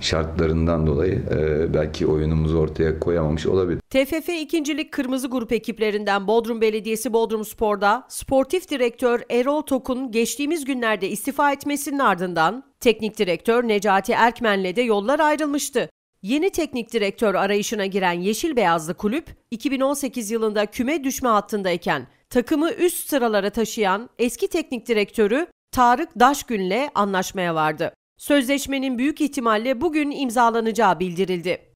şartlarından dolayı e, belki oyunumuzu ortaya koyamamış olabilir. TFF ikincilik Kırmızı Grup ekiplerinden Bodrum Belediyesi Bodrum Spor'da sportif direktör Erol Tokun geçtiğimiz günlerde istifa etmesinin ardından teknik direktör Necati Erkmen'le de yollar ayrılmıştı. Yeni teknik direktör arayışına giren Yeşil Beyazlı kulüp 2018 yılında küme düşme hattındayken takımı üst sıralara taşıyan eski teknik direktörü Tarık Daşgün'le anlaşmaya vardı. Sözleşmenin büyük ihtimalle bugün imzalanacağı bildirildi.